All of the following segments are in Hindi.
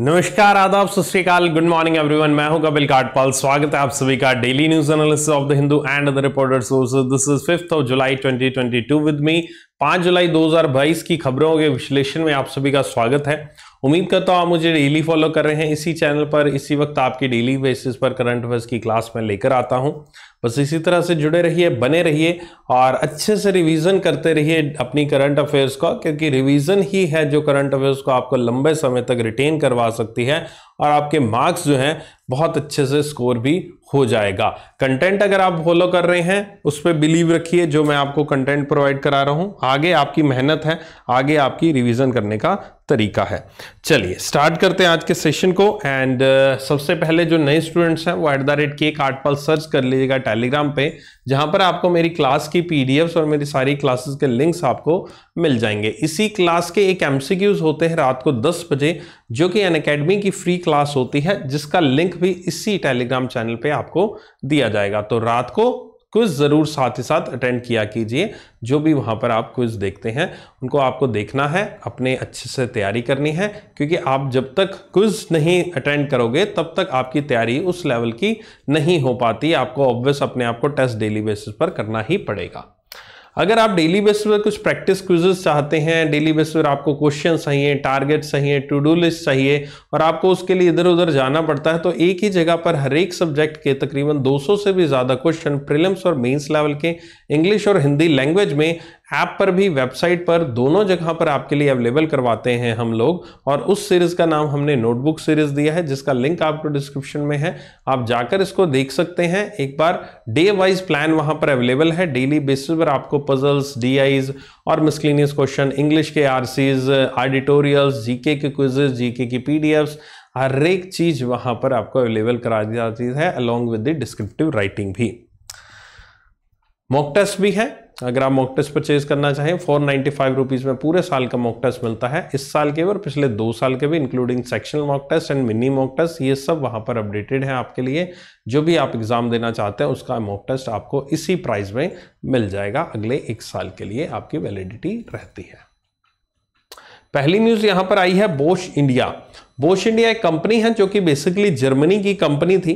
नमस्कार आदाब सत गुड मॉर्निंग एवरीवन मैं हूं कपिल काटपाल स्वागत है आप सभी का daily news analysis of the Hindu and other reporter source this is fifth of July 2022 with me पांच जुलाई 2022 की खबरों के विश्लेषण में आप सभी का स्वागत है उम्मीद करता हूँ आप मुझे डेली फॉलो कर रहे हैं इसी चैनल पर इसी वक्त आपकी डेली बेसिस पर करंट अफेयर्स की क्लास में लेकर आता हूँ बस इसी तरह से जुड़े रहिए बने रहिए और अच्छे से रिवीजन करते रहिए अपनी करंट अफेयर्स का क्योंकि रिवीजन ही है जो करंट अफेयर्स को आपको लंबे समय तक रिटेन करवा सकती है और आपके मार्क्स जो हैं बहुत अच्छे से स्कोर भी हो जाएगा कंटेंट अगर आप फॉलो कर रहे हैं उस पर बिलीव रखिए जो मैं आपको कंटेंट प्रोवाइड करा रहा हूं आगे आपकी मेहनत है आगे आपकी रिवीजन करने का तरीका है चलिए स्टार्ट करते हैं आज के सेशन को एंड uh, सबसे पहले जो नए स्टूडेंट्स हैं वो at the rate cake art pal search कर लीजिएगा टेलीग्राम पे जहाँ पर आपको मेरी क्लास की पीडीएफ्स और मेरी सारी क्लासेस के लिंक्स आपको मिल जाएंगे इसी क्लास के एक एम होते हैं रात को दस बजे जो कि अन की फ्री क्लास होती है जिसका लिंक भी इसी टेलीग्राम चैनल पर आपको दिया जाएगा तो रात को क्विज ज़रूर साथ ही साथ अटेंड किया कीजिए जो भी वहाँ पर आप क्विज देखते हैं उनको आपको देखना है अपने अच्छे से तैयारी करनी है क्योंकि आप जब तक क्विज नहीं अटेंड करोगे तब तक आपकी तैयारी उस लेवल की नहीं हो पाती आपको ऑब्वियस अपने आप को टेस्ट डेली बेसिस पर करना ही पड़ेगा अगर आप डेली बेसिस पर कुछ प्रैक्टिस क्विजेस चाहते हैं डेली बेसिस पर आपको क्वेश्चन चाहिए टारगेट चाहिए टू डू लिस्ट चाहिए और आपको उसके लिए इधर उधर जाना पड़ता है तो एक ही जगह पर हर एक सब्जेक्ट के तकरीबन 200 से भी ज़्यादा क्वेश्चन प्रिलिम्स और मेंस लेवल के इंग्लिश और हिंदी लैंग्वेज में ऐप पर भी वेबसाइट पर दोनों जगह पर आपके लिए अवेलेबल करवाते हैं हम लोग और उस सीरीज़ का नाम हमने नोटबुक सीरीज़ दिया है जिसका लिंक आपको डिस्क्रिप्शन में है आप जाकर इसको देख सकते हैं एक बार डे वाइज प्लान वहां पर अवेलेबल है डेली बेसिस पर आपको पजल्स डी और मिसक्लिनियस क्वेश्चन इंग्लिश के आर सीज ऑडिटोरियल्स जीके के क्विजेज जीके की पी हर एक चीज़ वहां पर आपको अवेलेबल करा दी जाती है along with the descriptive writing भी मॉक टेस्ट भी है अगर आप मॉक टेस्ट परचेज करना चाहें फोर नाइन्टी फाइव रुपीज़ में पूरे साल का मॉक टेस्ट मिलता है इस साल के और पिछले दो साल के भी including sectional mock test and mini mock test ये सब वहाँ पर अपडेटेड है आपके लिए जो भी आप एग्ज़ाम देना चाहते हैं उसका मॉक टेस्ट आपको इसी प्राइस में मिल जाएगा अगले एक साल के लिए आपकी वैलिडिटी रहती है पहली न्यूज़ यहाँ पर आई है बोश इंडिया बोश इंडिया एक कंपनी है जो कि बेसिकली जर्मनी की कंपनी थी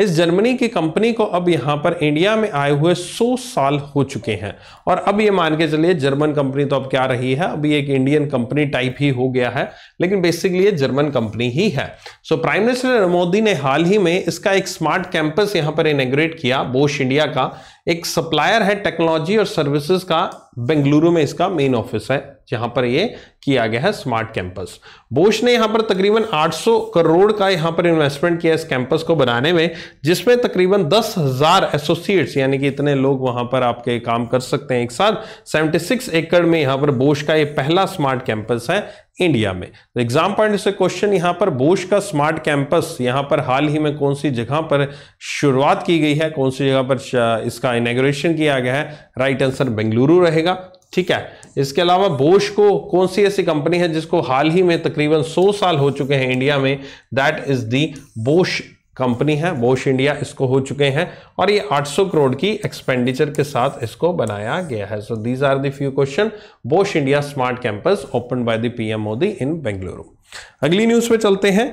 इस जर्मनी की कंपनी को अब यहाँ पर इंडिया में आए हुए 100 साल हो चुके हैं और अब ये मान के चलिए जर्मन कंपनी तो अब क्या रही है अभी एक इंडियन कंपनी टाइप ही हो गया है लेकिन बेसिकली ये जर्मन कंपनी ही है सो प्राइम मिनिस्टर मोदी ने हाल ही में इसका एक स्मार्ट कैंपस यहाँ पर इनग्रेट किया बोश इंडिया का एक सप्लायर है टेक्नोलॉजी और सर्विसेज का बेंगलुरु में इसका मेन ऑफिस है यहाँ पर ये किया गया है स्मार्ट कैंपस बोश ने यहां पर तकरीबन 800 करोड़ का यहां पर इन्वेस्टमेंट किया इस कैंपस को बनाने में जिसमें तकरीबन दस हज़ार एसोसिएट्स यानी कि इतने लोग वहां पर आपके काम कर सकते हैं एक साथ 76 एकड़ में यहां पर बोश का ये पहला स्मार्ट कैंपस है इंडिया में तो एग्जाम पॉइंट से क्वेश्चन यहां पर बोश का स्मार्ट कैंपस यहां पर हाल ही में कौन सी जगह पर शुरुआत की गई है कौन सी जगह पर इसका इनाग्रेशन किया गया है राइट आंसर बेंगलुरु रहेगा ठीक है इसके अलावा बोश को कौन सी ऐसी कंपनी है जिसको हाल ही में तकरीबन 100 साल हो चुके हैं इंडिया में that is the Bosch company है बोश इंडिया इसको हो चुके हैं और ये 800 करोड़ की एक्सपेंडिचर के साथ इसको बनाया गया है so these are the few question Bosch India smart campus open by the PM Modi in Bengaluru अगली न्यूज पे चलते हैं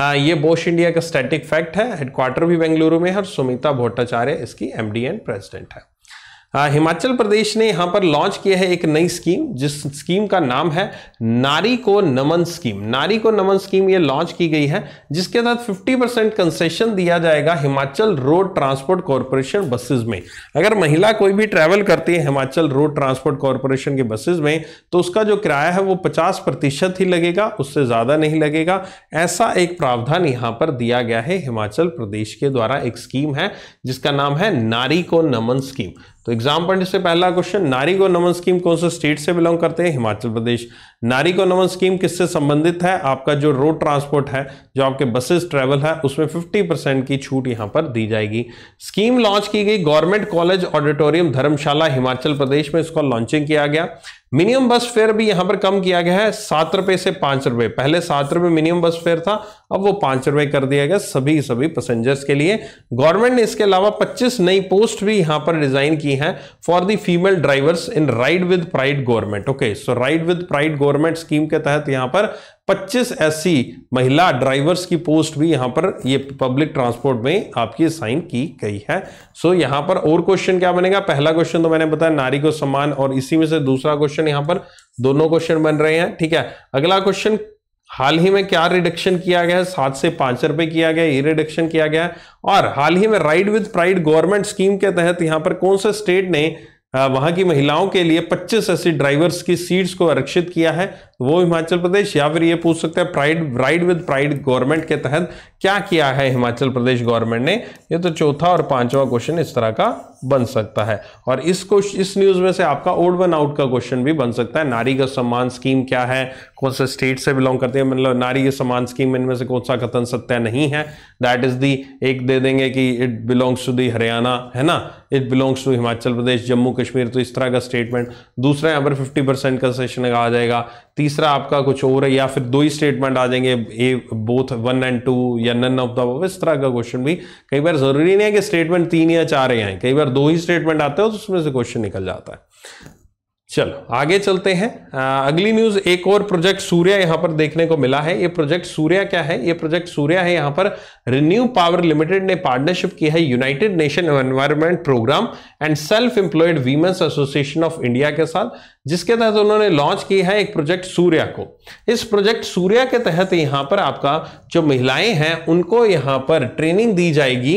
आ, ये बोश इंडिया का स्टैटिक फैक्ट है हेडक्वार्टर भी बेंगलुरु में है और सुमिता भट्टाचार्य इसकी एमडी एंड प्रेसिडेंट है हिमाचल प्रदेश ने यहाँ पर लॉन्च किया है एक नई स्कीम जिस स्कीम का नाम है नारी को नमन स्कीम नारी को नमन स्कीम ये लॉन्च की गई है जिसके तहत 50 परसेंट कंसेशन दिया जाएगा Himachal road transport corporation buses में अगर महिला कोई भी ट्रैवल करती है हिमाचल रोड ट्रांसपोर्ट कॉरपोरेशन के बसेज में तो उसका जो किराया है वो पचास प्रतिशत ही लगेगा उससे ज़्यादा नहीं लगेगा ऐसा एक प्रावधान यहाँ पर दिया गया है हिमाचल प्रदेश के द्वारा एक स्कीम है जिसका नाम है नारी को नमन स्कीम तो एग्जाम पॉइंट से पहला क्वेश्चन नारी को नमन स्कीम कौन से स्टेट से बिलोंग करते हैं हिमाचल प्रदेश नारी को नमन स्कीम किससे संबंधित है आपका जो रोड ट्रांसपोर्ट है जो आपके बसेस ट्रेवल है उसमें 50 परसेंट की छूट यहां पर दी जाएगी स्कीम लॉन्च की गई government college auditorium Dharamshala Himachal Pradesh में इसको लॉन्चिंग किया गया मिनिमम बस फेयर भी यहां पर कम किया गया है सात रुपए से पांच रुपए पहले सात रुपए मिनिमम बस फेयर था अब वो पांच रुपए कर दिया गया सभी सभी पैसेंजर्स के लिए गवर्नमेंट ने इसके अलावा 25 नई पोस्ट भी यहां पर डिजाइन की हैं for the female drivers in ride with pride government okay so ride with pride government scheme के तहत यहां पर 25 ऐसी महिला ड्राइवर्स की पोस्ट भी यहां पर ये पब्लिक ट्रांसपोर्ट में आपकी साइन की गई है सो so, यहाँ पर और क्वेश्चन क्या बनेगा पहला क्वेश्चन तो मैंने बताया नारी को सम्मान और इसी में से दूसरा क्वेश्चन यहां पर दोनों क्वेश्चन बन रहे हैं ठीक है अगला क्वेश्चन हाल ही में क्या रिडक्शन किया गया है सात से पांच रुपए किया गया ये रिडक्शन किया गया और हाल ही में ride with pride government scheme के तहत यहां पर कौन सा स्टेट ने वहां की महिलाओं के लिए 25 ऐसी ड्राइवर्स की सीट्स को आरक्षित किया है वो हिमाचल प्रदेश या फिर ये पूछ सकते हैं pride ride with pride government के तहत क्या किया है हिमाचल प्रदेश गवर्नमेंट ने ये तो चौथा और पांचवा क्वेश्चन इस तरह का बन सकता है और इस क्वेश्चन इस न्यूज़ में से आपका ओड वन आउट का क्वेश्चन भी बन सकता है नारी का सम्मान स्कीम क्या है कौन से स्टेट से बिलोंग करती है मतलब नारी का सम्मान स्कीम इनमें से कौन सा कथन सत्य नहीं है दैट इज़ दी एक दे देंगे कि it belongs to the Haryana है ना it belongs to Himachal Pradesh Jammu Kashmir तो इस तरह का स्टेटमेंट दूसरा यहाँ पर फिफ्टी परसेंट सेशन आ जाएगा तीसरा आपका कुछ और है या फिर दो ही स्टेटमेंट आ जाएंगे A both one and two या नन ऑफ द इस तरह का क्वेश्चन भी कई बार जरूरी नहीं है कि स्टेटमेंट तीन या चार ही आए कई बार दो ही स्टेटमेंट आते हैं तो उसमें से क्वेश्चन निकल जाता है चलो आगे चलते हैं आ, अगली न्यूज एक और प्रोजेक्ट सूर्या यहां पर देखने को मिला है ये प्रोजेक्ट सूर्या क्या है ये प्रोजेक्ट सूर्या है यहां पर रिन्यू पावर लिमिटेड ने पार्टनरशिप की है United Nation Environment Programme and Self Employed Women's Association of India के साथ जिसके तहत उन्होंने लॉन्च की है एक प्रोजेक्ट सूर्या को इस प्रोजेक्ट सूर्या के तहत यहां पर आपका जो महिलाएं हैं उनको यहां पर ट्रेनिंग दी जाएगी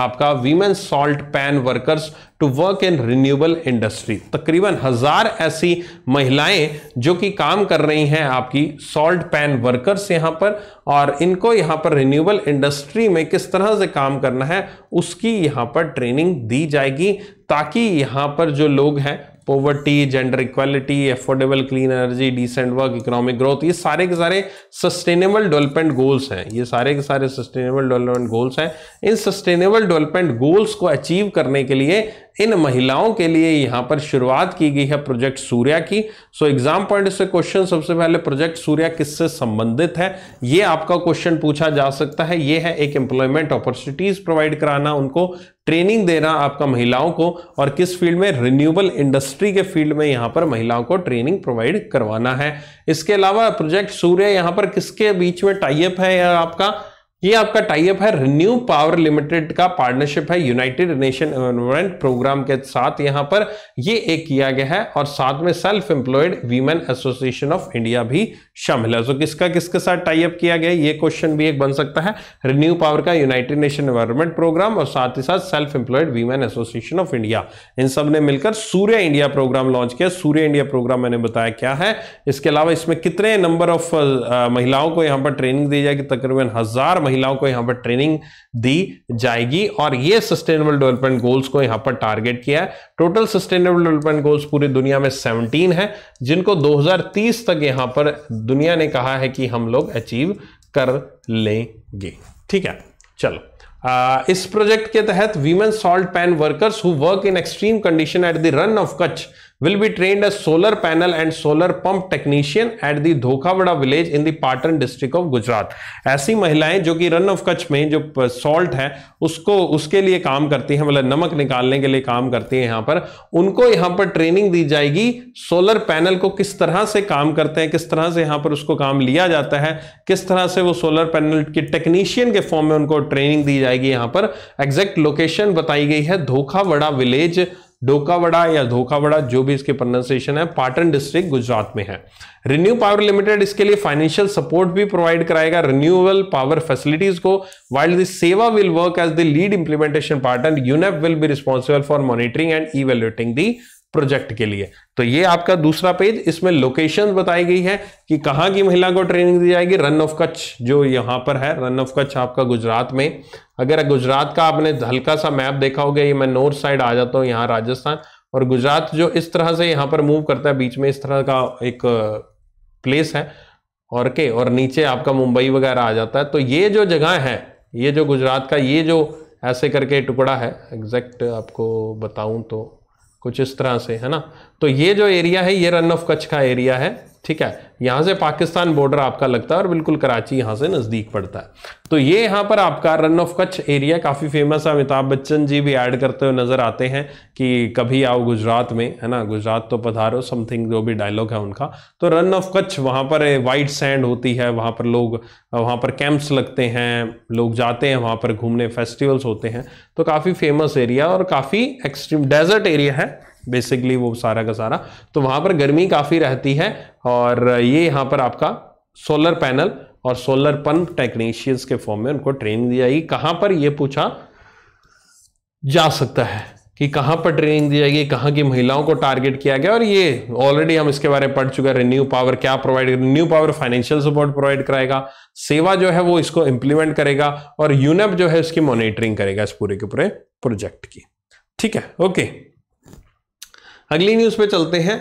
आपका women salt pan workers to work in renewable industry तकरीबन हज़ार ऐसी महिलाएं जो कि काम कर रही हैं आपकी सॉल्ट पैन वर्कर्स यहां पर और इनको यहां पर रिन्यूएबल इंडस्ट्री में किस तरह से काम करना है उसकी यहां पर ट्रेनिंग दी जाएगी ताकि यहां पर जो लोग हैं poverty gender equality affordable clean energy decent work economic growth ये सारे के सारे सस्टेनेबल डेवलपमेंट गोल्स हैं ये सारे के सारे सस्टेनेबल डेवलपमेंट गोल्स हैं इन सस्टेनेबल डेवलपमेंट गोल्स को अचीव करने के लिए इन महिलाओं के लिए यहाँ पर शुरुआत की गई है प्रोजेक्ट सूर्या की सो एग्जाम पॉइंट से क्वेश्चन सबसे पहले प्रोजेक्ट सूर्या किससे संबंधित है ये आपका क्वेश्चन पूछा जा सकता है ये है एक एम्प्लॉयमेंट अपॉर्चुनिटीज प्रोवाइड कराना उनको ट्रेनिंग देना आपका महिलाओं को और किस फील्ड में रिन्यूएबल इंडस्ट्री के फील्ड में यहाँ पर महिलाओं को ट्रेनिंग प्रोवाइड करवाना है इसके अलावा प्रोजेक्ट सूर्य यहाँ पर किसके बीच में टाइप है या आपका ये आपका टाइप है रिन्यू पावर लिमिटेड का पार्टनरशिप है यूनाइटेड नेशन एनवायरमेंट प्रोग्राम के साथ यहां पर ये एक किया गया है और साथ में Self Employed Women Association of India भी शामिल है तो किसका किसके साथ टाइप किया गया ये क्वेश्चन भी एक बन सकता है रिन्यू पावर का यूनाइटेड नेशन एनवायरमेंट प्रोग्राम और साथ ही साथ Self Employed Women Association of India इन सब ने मिलकर सूर्य इंडिया प्रोग्राम लॉन्च किया सूर्य इंडिया प्रोग्राम मैंने बताया क्या है इसके अलावा इसमें कितने नंबर ऑफ महिलाओं को यहाँ पर ट्रेनिंग दी जाएगी तकरीबन हजार महिलाओं को यहां पर ट्रेनिंग दी जाएगी और ये सस्टेनेबल डेवलपमेंट गोल्स को यहां पर टारगेट किया है टोटल सस्टेनेबल डेवलपमेंट गोल्स पूरी दुनिया में 17 है जिनको 2030 तक यहां पर दुनिया ने कहा है कि हम लोग अचीव कर लेंगे ठीक है चलो आ, इस प्रोजेक्ट के तहत women salt pan workers who work in extreme condition at the Rann of Kutch will be train a solar panel and solar pump technician at the Dhokawada village in the Patan district of Gujarat ऐसी महिलाएं जो कि रन ऑफ कच्छ में जो सॉल्ट है उसको उसके लिए काम करती हैं मतलब नमक निकालने के लिए काम करती हैं यहाँ पर उनको यहाँ पर ट्रेनिंग दी जाएगी सोलर पैनल को किस तरह से काम करते हैं किस तरह से यहाँ पर उसको काम लिया जाता है किस तरह से वो सोलर पैनल के टेक्नीशियन के फॉर्म में उनको ट्रेनिंग दी जाएगी यहाँ पर एग्जैक्ट लोकेशन बताई गई है धोखावड़ा विलेज डोकावड़ा या धोखावड़ा जो भी इसके प्रोनाउंसिएशन है पाटन डिस्ट्रिक्ट गुजरात में है रिन्यू पावर लिमिटेड इसके लिए फाइनेंशियल सपोर्ट भी प्रोवाइड कराएगा रिन्यूएबल पावर फैसिलिटीज को वाइल द सेवा will work as the lead implementation partner UNEP will be responsible for monitoring and evaluating the project के लिए तो ये आपका दूसरा पेज इसमें लोकेशन बताई गई है कि कहाँ की महिला को ट्रेनिंग दी जाएगी रन ऑफ कच्छ जो यहाँ पर है रन ऑफ कच्छ आपका गुजरात में अगर गुजरात का आपने हल्का सा मैप देखा होगा ये मैं नॉर्थ साइड आ जाता हूँ यहाँ राजस्थान और गुजरात जो इस तरह से यहाँ पर मूव करता है बीच में इस तरह का एक प्लेस है और के और नीचे आपका मुंबई वगैरह आ जाता है तो ये जो जगह है ये जो गुजरात का ये जो ऐसे करके टुकड़ा है एग्जैक्ट आपको बताऊं तो कुछ इस तरह से है ना तो ये जो एरिया है ये रन ऑफ कच्छ का एरिया है ठीक है यहां से पाकिस्तान बॉर्डर आपका लगता है और बिल्कुल कराची यहां से नज़दीक पड़ता है तो ये यहां पर आपका रन ऑफ कच्छ एरिया काफ़ी फेमस है अमिताभ बच्चन जी भी ऐड करते हुए नज़र आते हैं कि कभी आओ गुजरात में है ना गुजरात तो पधारो समथिंग जो भी डायलॉग है उनका तो रन ऑफ कच्छ वहां पर वाइट सैंड होती है वहां पर लोग वहाँ पर कैंप्स लगते हैं लोग जाते हैं वहां पर घूमने फेस्टिवल्स होते हैं तो काफ़ी फेमस एरिया और काफ़ी एक्सट्रीम डेजर्ट एरिया है बेसिकली वो सारा का सारा तो वहां पर गर्मी काफ़ी रहती है और ये यहाँ पर आपका सोलर पैनल और सोलर पंप टेक्नीशियंस के फॉर्म में उनको ट्रेनिंग दी जाएगी कहां पर ये पूछा जा सकता है कि कहां पर ट्रेनिंग दी जाएगी कहां की महिलाओं को टारगेट किया गया और ये ऑलरेडी हम इसके बारे में पढ़ चुके हैं रिन्यू पावर क्या provide renew power financial support provide कराएगा सेवा जो है वो इसको इंप्लीमेंट करेगा और यूनेप जो है इसकी मॉनिटरिंग करेगा इस पूरे के पूरे प्रोजेक्ट की ठीक है ओके अगली न्यूज पे चलते हैं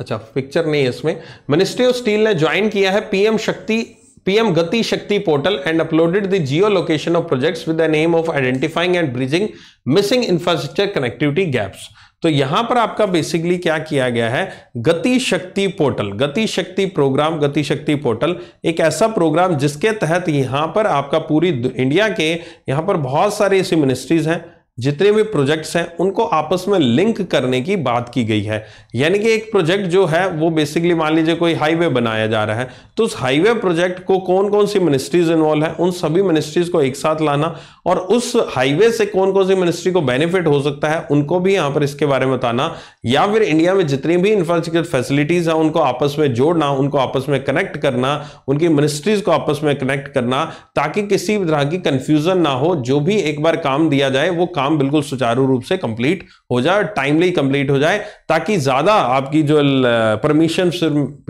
अच्छा पिक्चर नहीं है इसमें मिनिस्ट्री ऑफ स्टील ने ज्वाइन किया है PM Shakti PM Gati Shakti portal and uploaded the geo location of projects with the name of identifying and bridging missing infrastructure connectivity gaps तो यहां पर आपका बेसिकली क्या किया गया है गति शक्ति पोर्टल गति शक्ति प्रोग्राम गति शक्ति पोर्टल एक ऐसा प्रोग्राम जिसके तहत यहां पर आपका पूरी इंडिया के यहां पर बहुत सारे ऐसी मिनिस्ट्रीज हैं जितने भी प्रोजेक्ट्स हैं उनको आपस में लिंक करने की बात की गई है यानी कि एक प्रोजेक्ट जो है वो बेसिकली मान लीजिए कोई हाईवे बनाया जा रहा है तो उस हाईवे प्रोजेक्ट को कौन कौन सी मिनिस्ट्रीज इन्वॉल्व है उन सभी मिनिस्ट्रीज को एक साथ लाना और उस हाईवे से कौन कौन सी मिनिस्ट्री को बेनिफिट हो सकता है उनको भी यहां पर इसके बारे में बताना या फिर इंडिया में जितनी भी इंफ्रास्ट्रक्चर फैसिलिटीज़ हैं उनको आपस में जोड़ना उनको आपस में कनेक्ट करना उनकी मिनिस्ट्रीज को आपस में कनेक्ट करना ताकि किसी भी तरह की कंफ्यूजन ना हो जो भी एक बार काम दिया जाए वो काम बिल्कुल सुचारू रूप से कंप्लीट हो जाए टाइमली कंप्लीट हो जाए ताकि ज़्यादा आपकी जो परमिशन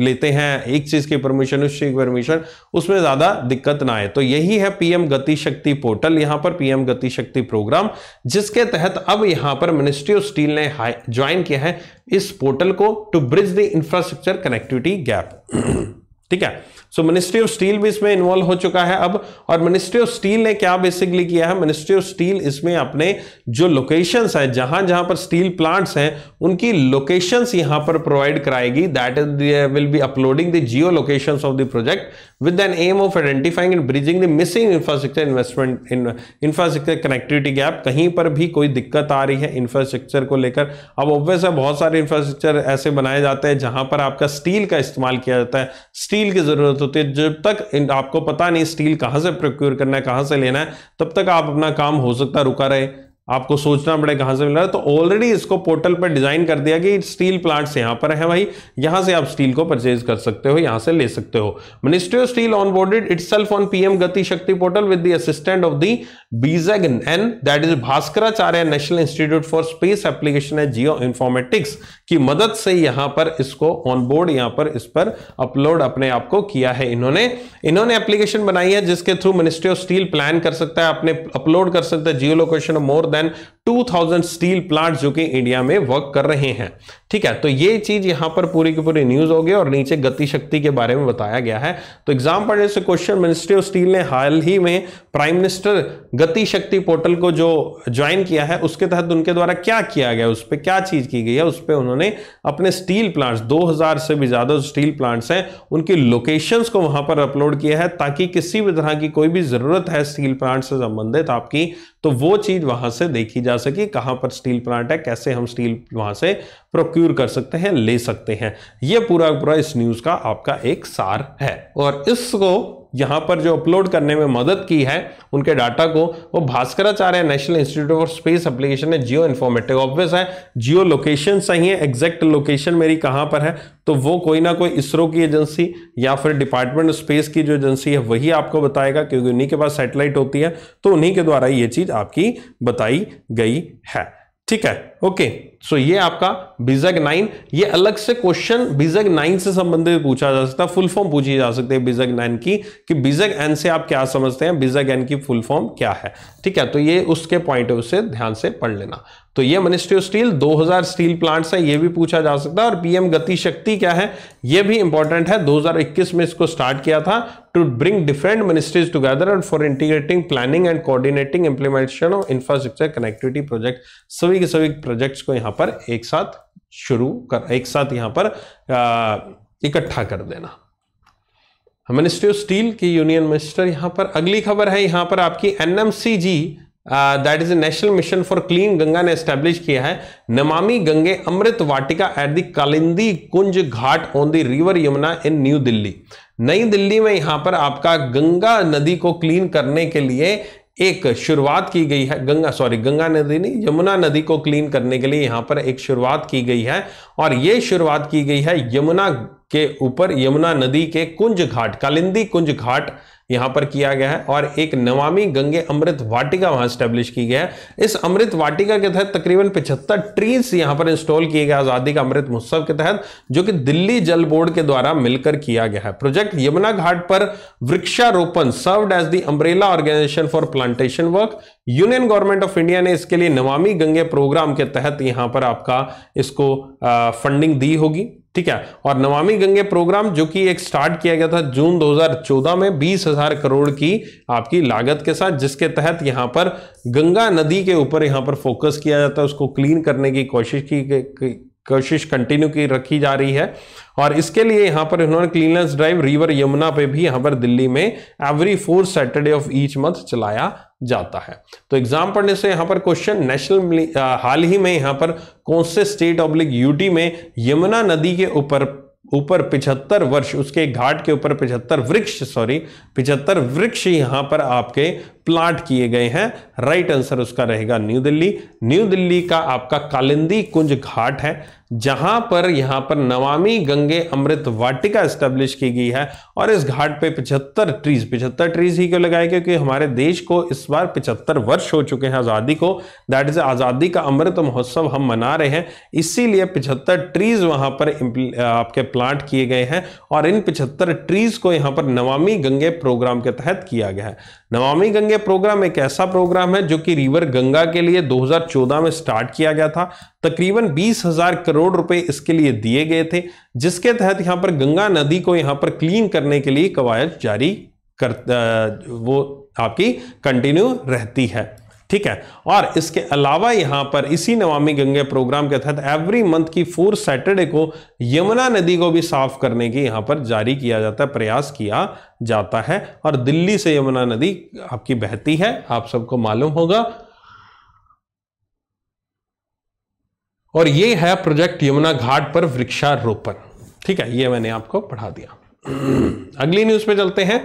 लेते हैं एक चीज़ की परमिशन उस चीज़ की परमिशन उसमें ज़्यादा दिक्कत ना आए तो यही है पीएम गति शक्ति पोर्टल यहां पर पीएम गति शक्ति प्रोग्राम जिसके तहत अब यहां पर मिनिस्ट्री ऑफ स्टील ने ज्वाइन किया है इस पोर्टल को to bridge the infrastructure connectivity gap ठीक है सो मिनिस्ट्री ऑफ स्टील भी इसमें इन्वॉल्व हो चुका है अब और मिनिस्ट्री ऑफ स्टील ने क्या बेसिकली किया है मिनिस्ट्री ऑफ स्टील इसमें अपने जो लोकेशंस हैं जहां जहां पर स्टील प्लांट्स हैं उनकी लोकेशंस यहां पर प्रोवाइड कराएगी that is will be uploading the geo location of the project with an aim of identifying and bridging the missing infrastructure investment in infrastructure connectivity gap कहीं पर भी कोई दिक्कत आ रही है इंफ्रास्ट्रक्चर को लेकर अब ऑब्वियस है बहुत सारे इंफ्रास्ट्रक्चर ऐसे बनाए जाते हैं जहां पर आपका स्टील का इस्तेमाल किया जाता है स्टील की जरूरत होती तो है जब तक आपको पता नहीं स्टील कहाँ से प्रोक्योर करना है कहाँ से लेना है तब तक आप अपना काम हो सकता रुका रहे आपको सोचना पड़े कहां से मिल रहा है तो ऑलरेडी इसको पोर्टल पर डिज़ाइन कर दिया कि स्टील प्लांट यहां पर है भाई यहां से आप स्टील को परचेज कर सकते हो यहां से ले सकते हो ministry of steel onboarded itself on PM Gati Shakti portal with the assistant of the BISAG N that is Bhaskaracharya national institute for space application and geo informatics की मदद से यहां पर इसको ऑन बोर्ड यहाँ पर इस पर अपलोड अपने आप को किया है इन्होंने इन्होंने एप्लीकेशन बनाई है जिसके through ministry of steel plan कर सकता है अपने अपलोड कर सकता है geo location more than 2000 steel plants जो कि इंडिया में वर्क कर रहे हैं ठीक है तो ये चीज यहां पर पूरी की पूरी न्यूज होगी और नीचे गति शक्ति के बारे में बताया गया है तो एग्जाम पढ़ने से क्वेश्चन मिनिस्ट्री ऑफ स्टील ने हाल ही में प्राइम मिनिस्टर गति शक्ति पोर्टल को जो ज्वाइन किया है उसके तहत उनके द्वारा क्या किया गया उस पर क्या चीज की गई है उस पर उन्होंने अपने स्टील प्लांट दो से भी ज्यादा स्टील प्लांट्स हैं उनकी लोकेशन को वहां पर अपलोड किया है ताकि किसी भी तरह की कोई भी जरूरत है स्टील प्लांट से संबंधित आपकी तो वो चीज वहां से से देखी जा सके कहाँ पर स्टील प्लांट है कैसे हम स्टील वहाँ से प्रोक्यूर कर सकते हैं ले सकते हैं ये पूरा पूरा इस न्यूज़ का आपका एक सार है और इसको यहाँ पर जो अपलोड करने में मदद की है उनके डाटा को वो Bhaskaracharya national institute of space application है जियो इन्फॉर्मेटिक ऑब्वियस है जियो लोकेशन सही है एग्जैक्ट लोकेशन मेरी कहाँ पर है तो वो कोई ना कोई इसरो की एजेंसी या फिर डिपार्टमेंट ऑफ स्पेस की जो एजेंसी है वही आपको बताएगा क्योंकि उन्हीं के पास सेटेलाइट होती है तो उन्हीं के द्वारा ये चीज़ आपकी बताई गई है ठीक है ओके सो ये आपका बिजक नाइन ये अलग से क्वेश्चन बिजक नाइन से संबंधित पूछा जा सकता है फुल फॉर्म पूछी जा सकती है बिजक नाइन की कि बिजक एन से आप क्या समझते हैं बिजक एन की फुल फॉर्म क्या है ठीक है तो ये उसके पॉइंट ऑफ से ध्यान से पढ़ लेना तो ये ministry of steel 2000 steel plants है ये भी पूछा जा सकता है और पीएम गति शक्ति क्या है ये भी इंपॉर्टेंट है 2021 में इसको स्टार्ट किया था to bring different ministries together and for integrating planning and coordinating implementation of infrastructure connectivity project सभी के सभी प्रोजेक्ट्स को यहाँ यहां पर एक साथ शुरू कर एक साथ यहां पर इकट्ठा कर देना मिनिस्ट्री ऑफ स्टील की यूनियन मिनिस्टर यहां पर अगली खबर है यहां पर आपकी NMCG that is a national mission for clean Ganga ने एस्टेब्लिश किया है Namami Gange Amrit Vatika at the Kalindi Kunj Ghat on the river Yamuna in New Delhi नई दिल्ली में यहां पर आपका गंगा नदी को क्लीन करने के लिए एक शुरुआत की गई है गंगा सॉरी गंगा नदी नहीं यमुना नदी को क्लीन करने के लिए यहां पर एक शुरुआत की गई है और ये शुरुआत की गई है यमुना के ऊपर यमुना नदी के कुंज घाट कालिंदी कुंज घाट यहां पर किया गया है और एक नवामी गंगे अमृत वाटिका वहां स्टेब्लिश की गया है इस अमृत वाटिका के तहत तकरीबन पिछहत्तर ट्रीज यहां पर इंस्टॉल किए गए आज़ादी का अमृत महोत्सव के तहत जो कि दिल्ली जल बोर्ड के द्वारा मिलकर किया गया है प्रोजेक्ट यमुना घाट पर वृक्षारोपण served as the umbrella organization for plantation work union government of India ने इसके लिए नवामी गंगे प्रोग्राम के तहत यहां पर आपका इसको फंडिंग दी होगी ठीक है और नमामि गंगे प्रोग्राम जो कि एक स्टार्ट किया गया था जून 2014 में बीस हजार करोड़ की आपकी लागत के साथ जिसके तहत यहाँ पर गंगा नदी के ऊपर यहाँ पर फोकस किया जाता है उसको क्लीन करने की कोशिश की कोशिश कंटिन्यू की रखी जा रही है और इसके लिए यहां पर इन्होंने क्लीनलेस ड्राइव रिवर यमुना पे भी यहाँ पर दिल्ली में every fourth Saturday of each month चलाया जाता है तो एग्जाम पढ़ने से यहां पर क्वेश्चन नेशनल हाल ही में यहां पर कौन से स्टेट ऑब्लिक यूटी में यमुना नदी के ऊपर ऊपर पिछहत्तर वर्ष उसके घाट के ऊपर पिछहत्तर वृक्ष सॉरी पिछहत्तर वृक्ष यहां पर आपके प्लांट किए गए हैं राइट आंसर उसका रहेगा न्यू दिल्ली न्यू दिल्ली का आपका कालिंदी कुंज घाट है जहां पर यहां पर नवामी गंगे अमृत वाटिका एस्टेब्लिश की गई है और इस घाट पे 75 ट्रीज 75 ट्रीज ही क्यों लगाए क्योंकि हमारे देश को इस बार 75 वर्ष हो चुके हैं आज़ादी को दैट इज आज़ादी का अमृत महोत्सव हम मना रहे हैं इसीलिए 75 ट्रीज वहां पर आपके प्लांट किए गए हैं और इन पिछहत्तर ट्रीज को यहां पर नवामी गंगे प्रोग्राम के तहत किया गया है नवामी गंगे प्रोग्राम एक ऐसा प्रोग्राम है जो कि रिवर गंगा के लिए दो में स्टार्ट किया गया था तकरीबन बीस हजार करोड़ करोड़ रुपए इसके लिए दिए गए थे जिसके तहत यहां पर गंगा नदी को यहां पर क्लीन करने के लिए कवायद जारी कर वो आपकी कंटिन्यू रहती है ठीक है और इसके अलावा यहां पर इसी नवामी गंगे प्रोग्राम के तहत एवरी मंथ की फोर सैटरडे को यमुना नदी को भी साफ करने की यहां पर जारी किया जाता है प्रयास किया जाता है और दिल्ली से यमुना नदी आपकी बहती है आप सबको मालूम होगा और ये है प्रोजेक्ट यमुना घाट पर वृक्षारोपण ठीक है ये मैंने आपको पढ़ा दिया अगली न्यूज पे चलते हैं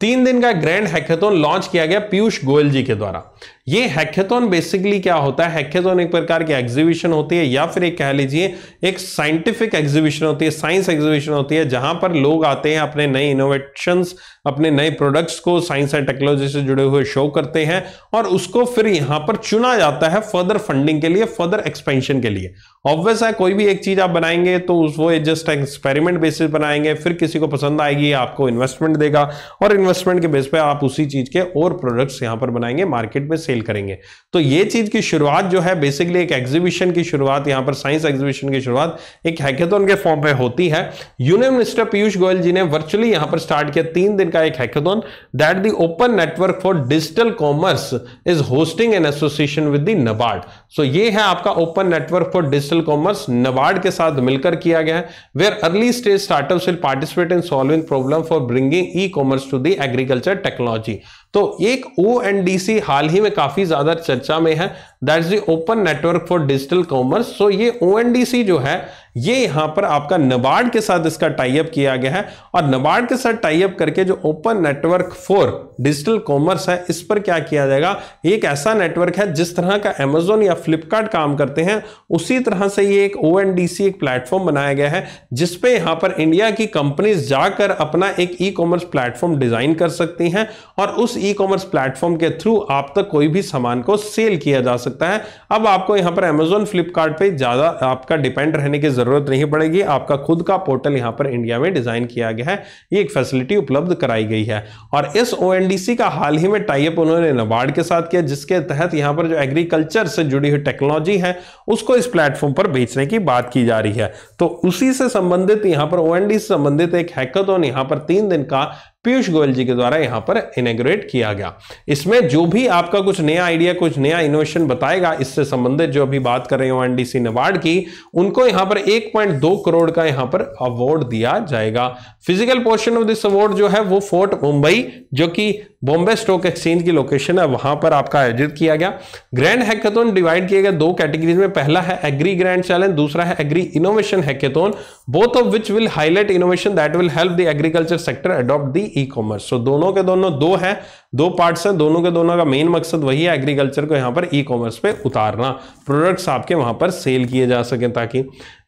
तीन दिन का ग्रैंड हैकेथोन लॉन्च किया गया पीयूष गोयल जी के द्वारा ये हैकेथन बेसिकली क्या होता है हैकेथन एक प्रकार की एग्जीबिशन होती है या फिर एक कह लीजिए एक साइंटिफिक एग्जीबिशन होती है साइंस एग्जीबिशन होती है जहां पर लोग आते हैं अपने नए इनोवेशन अपने नए प्रोडक्ट्स को साइंस एंड टेक्नोलॉजी से जुड़े हुए शो करते हैं और उसको फिर यहां पर चुना जाता है फर्दर फंडिंग के लिए फर्दर एक्सपेंशन के लिए ऑब्वियस है कोई भी एक चीज आप बनाएंगे तो उस वो जस्ट एक्सपेरिमेंट बेसिस बनाएंगे फिर किसी को पसंद आएगी आपको इन्वेस्टमेंट देगा और इन्वेस्टमेंट के बेस पर आप उसी चीज के और प्रोडक्ट्स यहां पर बनाएंगे मार्केट में सेल फील करेंगे तो ये चीज़ की शुरुआत जो है बेसिकली एक एग्जीबिशन की शुरुआत यहां पर साइंस एग्जीबिशन की शुरुआत एक हैकेथन के फॉर्म में होती है यूनियन मिनिस्टर पीयूष गोयल जी ने वर्चुअली यहां पर स्टार्ट किया तीन दिन का एक hackathon that the open network for digital commerce is hosting an association with the NABARD so ये है आपका open network for digital commerce NABARD के साथ मिलकर किया गया है where early stage startup will participate in solving problem for bringing e commerce to the agriculture technology तो एक ओ एंड डी सी हाल ही में काफी ज्यादा चर्चा में है that is open network for digital commerce so ये ओ एंड डी सी जो है ये यहां पर आपका नबार्ड के साथ इसका टाइप किया गया है और नबार्ड के साथ टाइप करके जो open network for digital commerce है इस पर क्या किया जाएगा एक ऐसा नेटवर्क है जिस तरह का अमेजोन या फ्लिपकार्ट काम करते हैं उसी तरह से ये एक ओ एक प्लेटफॉर्म बनाया गया है जिसपे यहां पर इंडिया की कंपनीज जाकर अपना एक ई कॉमर्स प्लेटफॉर्म डिजाइन कर सकती हैं और उस ई कॉमर्स प्लेटफॉर्म के थ्रू आप तक कोई भी सामान को सेल किया जा सकता है अब आपको यहां पर अमेजोन फ्लिपकार्ट ज़्यादा आपका डिपेंड रहने की ज़रूरत नहीं पड़ेगी आपका खुद का पोर्टल यहां पर इंडिया में डिज़ाइन किया गया है ये एक फैसिलिटी उपलब्ध कराई गई है और इस ओ का हाल ही में टाइप उन्होंने नबार्ड के साथ किया जिसके तहत यहां पर जो एग्रीकल्चर से जुड़ी हुई टेक्नोलॉजी है उसको इस प्लेटफॉर्म पर बेचने की बात की जा रही है तो उसी से संबंधित यहां पर ओ से संबंधित एक हैकथ यहां पर तीन दिन का पीयूष गोयल जी के द्वारा यहां पर इनग्रेट किया गया इसमें जो भी आपका कुछ नया आइडिया कुछ नया इनोवेशन बताएगा इससे संबंधित जो अभी बात कर रहे हो एनडीसी नवार्ड की उनको यहां पर 1.2 करोड़ का यहां पर अवार्ड दिया जाएगा physical portion of this award जो है वो फोर्ट मुंबई जो कि बॉम्बे स्टॉक एक्सचेंज की लोकेशन है वहां पर आपका आयोजित किया गया ग्रैंड हैकेथोन डिवाइड किया गया दो कैटेगरीज में पहला है एग्री ग्रैंड चैलेंज दूसरा है agri innovation hackathon both of which will highlight innovation that will help the agriculture sector adopt the e commerce so दोनों के दोनों दो हैं दो पार्ट्स हैं दोनों के दोनों का मेन मकसद वही है एग्रीकल्चर को यहाँ पर ई कॉमर्स पे उतारना प्रोडक्ट्स आपके वहाँ पर सेल किए जा सकें ताकि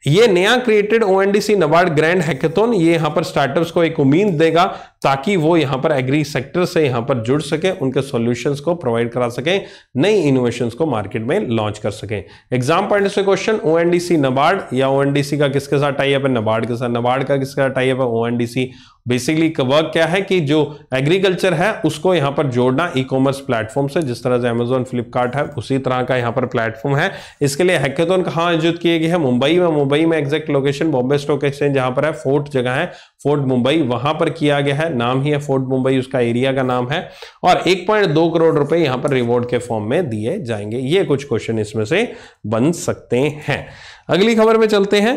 ये नया created O NDC NABARD grand hackathon ये यहाँ पर स्टार्टअप्स को एक उम्मीद देगा ताकि वो यहाँ पर एग्री सेक्टर से यहाँ पर जुड़ सके उनके सॉल्यूशंस को प्रोवाइड करा सकें नई इनोवेशंस को मार्केट में लॉन्च कर सकें एग्जाम पॉइंट से क्वेश्चन ओ एनडीसी नबार्ड या ओ एनडीसी का किसके साथ टाइप है नबार्ड के साथ नबार्ड का किसके साथ टाइप है ओ एनडीसी बेसिकली वर्क क्या है कि जो एग्रीकल्चर है उसको यहाँ यहां पर जोड़ना ई कॉमर्स प्लेटफॉर्म से जिस तरह से अमेजोन फ्लिपकार्ट है उसी तरह का यहां पर प्लेटफॉर्म है इसके लिए हैकेथन कहां आयोजित किए गए हैं मुंबई में मुंबई में exact location Bombay stock exchange जहाँ पर है फोर्ट जगह है फोर्ट मुंबई वहां पर किया गया है नाम ही है फोर्ट मुंबई उसका एरिया का नाम है और एक करोड़ रुपए यहां पर रिवॉर्ड के फॉर्म में दिए जाएंगे ये कुछ क्वेश्चन इसमें से बन सकते हैं अगली खबर में चलते हैं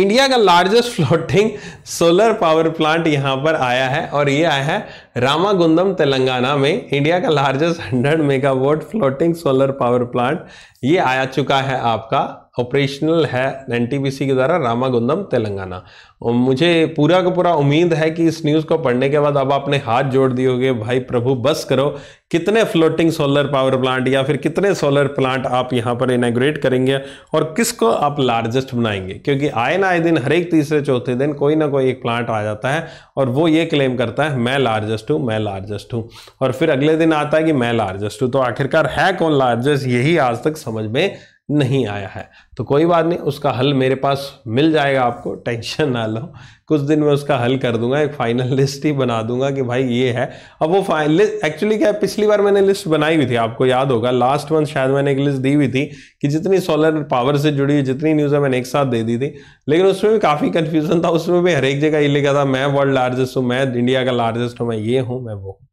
इंडिया का largest floating solar power plant यहाँ पर आया है और ये आया है रामागुंदम तेलंगाना में इंडिया का largest 100 megawatt floating solar power plant ये आया चुका है आपका ऑपरेशनल है एन के द्वारा रामागुंदम तेलंगाना मुझे पूरा का पूरा उम्मीद है कि इस न्यूज़ को पढ़ने के बाद अब आपने हाथ जोड़ दिए होंगे भाई प्रभु बस करो कितने फ्लोटिंग सोलर पावर प्लांट या फिर कितने सोलर प्लांट आप यहां पर इनाग्रेट करेंगे और किसको आप लार्जेस्ट बनाएंगे क्योंकि आए ना आए दिन हर एक तीसरे चौथे दिन कोई ना कोई एक प्लांट आ जाता है और वो ये क्लेम करता है मैं लार्जेस्ट लार्जेस्ट हूँ मैं लार्जेस्ट हूँ और फिर अगले दिन आता है कि मैं लार्जेस्ट हूँ तो आखिरकार है कौन लार्जेस्ट यही आज तक समझ में नहीं आया है तो कोई बात नहीं उसका हल मेरे पास मिल जाएगा आपको टेंशन ना लो कुछ दिन में उसका हल कर दूंगा एक फाइनल लिस्ट ही बना दूंगा कि भाई ये है अब वो फाइनल एक्चुअली क्या है पिछली बार मैंने लिस्ट बनाई हुई थी आपको याद होगा लास्ट मंथ शायद मैंने एक लिस्ट दी हुई थी कि जितनी सोलर पावर से जुड़ी हुई जितनी न्यूज़ें मैंने एक साथ दे दी थी लेकिन उसमें भी काफ़ी कन्फ्यूजन था उसमें भी हर एक जगह ये लिखा था मैं वर्ल्ड लार्जेस्ट हूँ मैं इंडिया का लार्जेस्ट हूँ मैं ये हूँ मैं वो हूँ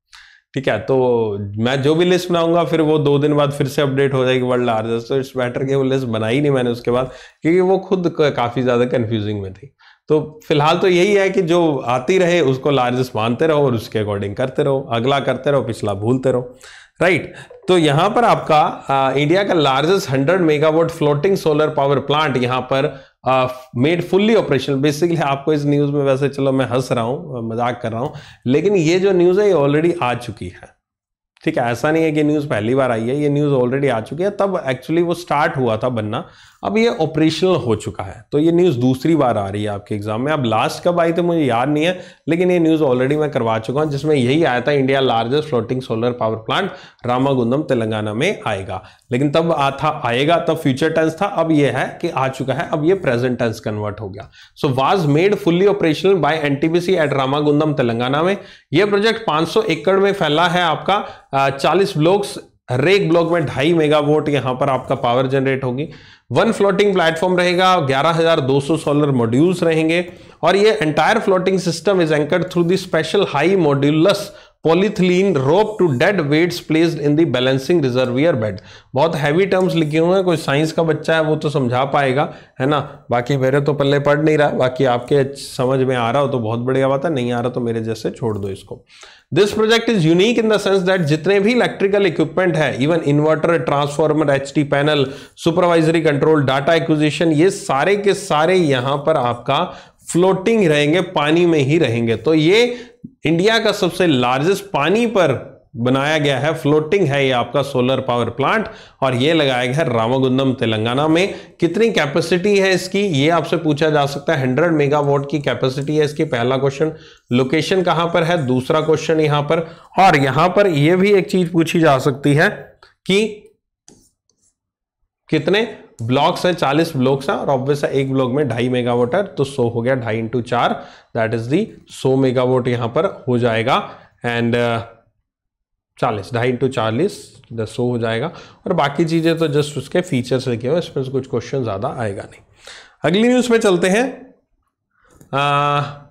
ठीक है तो मैं जो भी लिस्ट बनाऊंगा फिर वो दो दिन बाद फिर से अपडेट हो जाएगी वर्ल्ड लार्जेस्ट तो इट्स बेटर कि वो लिस्ट बनाई नहीं मैंने उसके बाद क्योंकि वो खुद काफ़ी ज़्यादा कन्फ्यूजिंग में थी तो फिलहाल तो यही है कि जो आती रहे उसको लार्जेस्ट मानते रहो और उसके अकॉर्डिंग करते रहो अगला करते रहो पिछला भूलते रहो राइट तो यहाँ पर आपका आ, इंडिया का largest 100 megawatt floating solar power plant यहाँ पर मेड फुल्ली ऑपरेशनल बेसिकली आपको इस न्यूज़ में वैसे चलो मैं हंस रहा हूँ मजाक कर रहा हूं लेकिन ये जो न्यूज़ है ये ऑलरेडी आ चुकी है ठीक है ऐसा नहीं है कि न्यूज़ पहली बार आई है ये न्यूज़ ऑलरेडी आ चुकी है तब एक्चुअली वो स्टार्ट हुआ था बनना अब ये ऑपरेशनल हो चुका है तो ये न्यूज़ दूसरी बार आ रही है आपके एग्ज़ाम में अब लास्ट कब आई तो मुझे याद नहीं है लेकिन ये न्यूज़ ऑलरेडी मैं करवा चुका हूँ जिसमें यही आया था India largest floating solar power plant Ramagundam Telangana में आएगा लेकिन तब आ था आएगा तब फ्यूचर टेंस था अब ये है कि आ चुका है अब ये प्रेजेंट टेंस कन्वर्ट हो गया so was made fully operational by an at Ramagundam Telangana में यह प्रोजेक्ट पांच एकड़ में फैला है आपका चालीस ब्लॉक्स हर एक ब्लॉक में ढाई मेगावोट यहां पर आपका पावर जनरेट होगी वन फ्लोटिंग प्लेटफॉर्म रहेगा 11,200 सोलर मॉड्यूल्स रहेंगे और ये entire floating system is anchored through the special high modulus polyethylene rope to dead weights placed in the balancing reservoir bed बहुत हैवी टर्म्स लिखे हुए हैं कोई साइंस का बच्चा है वो तो समझा पाएगा है ना बाकी मेरे तो पल्ले पढ़ नहीं रहा बाकी आपके समझ में आ रहा हो तो बहुत बढ़िया बात है नहीं आ रहा तो मेरे जैसे छोड़ दो इसको this project is unique in the sense that जितने भी इलेक्ट्रिकल इक्विपमेंट है even inverter transformer H panel supervisory control data acquisition ये सारे के सारे यहाँ पर आपका फ्लोटिंग रहेंगे पानी में ही रहेंगे तो ये इंडिया का सबसे लार्जेस्ट पानी पर बनाया गया है फ्लोटिंग है ये आपका सोलर पावर प्लांट और ये लगाया गया है रामागुंदम तेलंगाना में कितनी कैपेसिटी है इसकी ये आपसे पूछा जा सकता है 100 मेगावाट की कैपेसिटी है इसकी पहला क्वेश्चन लोकेशन कहां पर है दूसरा क्वेश्चन यहां पर और यहां पर ये भी एक चीज पूछी जा सकती है कि कितने ब्लॉक्स है चालीस ब्लॉक्स हैं और ऑब्वियस है एक ब्लॉक में ढाई मेगावाट है तो सो हो गया ढाई इंटू चार that is the so megawatt यहाँ पर हो जाएगा एंड uh, चालीस ढाई इंटू चालीस सो हो जाएगा और बाकी चीज़ें तो जस्ट उसके फीचर्स लिखे हुए इसमें कुछ क्वेश्चन ज़्यादा आएगा नहीं अगली न्यूज़ में चलते हैं आ, uh,